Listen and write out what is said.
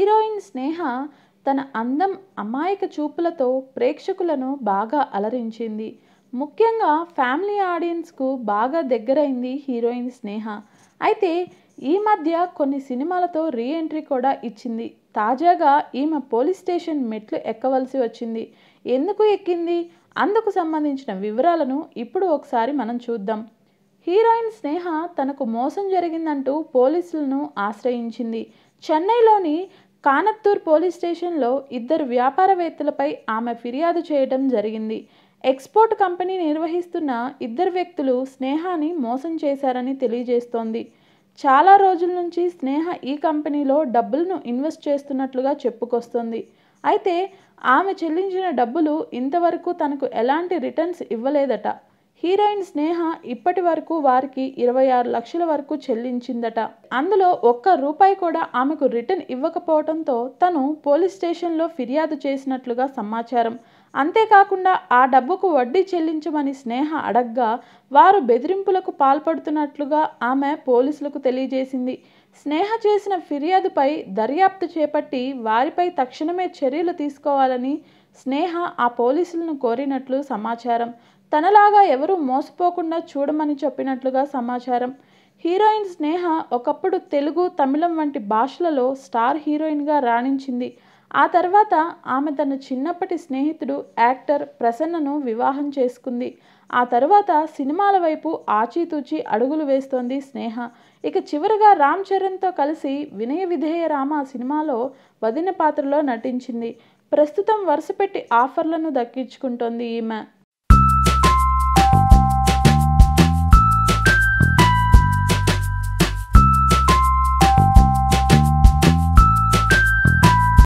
heroine స్నేహ తన అందం అమాయక చూపులతో ప్రేక్షకులను బాగా అలరించింది ముఖ్యంగా ఫ్యామిలీ ఆడియన్స్కు బాగా దగ్గరైంది హీరోయిన్ స్నేహ అయితే ఈ మధ్య కొన్ని సినిమాలతో రీ ఎంట్రీ కూడా ఇచ్చింది తాజాగా ఈమె పోలీస్ స్టేషన్ మెట్లు ఎక్కవలసి వచ్చింది ఎందుకు ఎక్కింది అందుకు సంబంధించిన వివరాలను ఇప్పుడు ఒకసారి మనం చూద్దాం హీరోయిన్ స్నేహ తనకు మోసం జరిగిందంటూ పోలీసులను ఆశ్రయించింది చెన్నైలోని కానత్తూర్ పోలీస్ స్టేషన్లో ఇద్దరు వ్యాపారవేత్తలపై ఆమె ఫిర్యాదు చేయడం జరిగింది ఎక్స్పోర్ట్ కంపెనీ నిర్వహిస్తున్న ఇద్దరు వ్యక్తులు స్నేహాని మోసం చేశారని తెలియజేస్తోంది చాలా రోజుల నుంచి స్నేహ ఈ కంపెనీలో డబ్బులను ఇన్వెస్ట్ చేస్తున్నట్లుగా చెప్పుకొస్తుంది అయితే ఆమె చెల్లించిన డబ్బులు ఇంతవరకు తనకు ఎలాంటి రిటర్న్స్ ఇవ్వలేదట హీరోయిన్ స్నేహ ఇప్పటి వరకు వారికి ఇరవై ఆరు లక్షల వరకు చెల్లించిందట అందులో ఒక్క రూపాయి కూడా ఆమెకు రిటర్న్ ఇవ్వకపోవడంతో తను పోలీస్ స్టేషన్లో ఫిర్యాదు చేసినట్లుగా సమాచారం అంతేకాకుండా ఆ డబ్బుకు వడ్డీ చెల్లించమని స్నేహ అడగ్గా వారు బెదిరింపులకు పాల్పడుతున్నట్లుగా ఆమె పోలీసులకు తెలియజేసింది స్నేహ చేసిన ఫిర్యాదుపై దర్యాప్తు చేపట్టి వారిపై తక్షణమే చర్యలు తీసుకోవాలని స్నేహ ఆ పోలీసులను కోరినట్లు సమాచారం తనలాగా ఎవరూ మోసపోకుండా చూడమని చెప్పినట్లుగా సమాచారం హీరోయిన్ స్నేహ ఒకప్పుడు తెలుగు తమిళం వంటి భాషలలో స్టార్ హీరోయిన్గా రాణించింది ఆ తర్వాత ఆమె తన చిన్నప్పటి స్నేహితుడు యాక్టర్ ప్రసన్నను వివాహం చేసుకుంది ఆ తర్వాత సినిమాల వైపు ఆచితూచి అడుగులు వేస్తోంది స్నేహ ఇక చివరగా రామ్ చరణ్తో కలిసి వినయ విధేయ రామ సినిమాలో వదిన పాత్రలో నటించింది ప్రస్తుతం వరుసపెట్టి ఆఫర్లను దక్కించుకుంటోంది ఈమె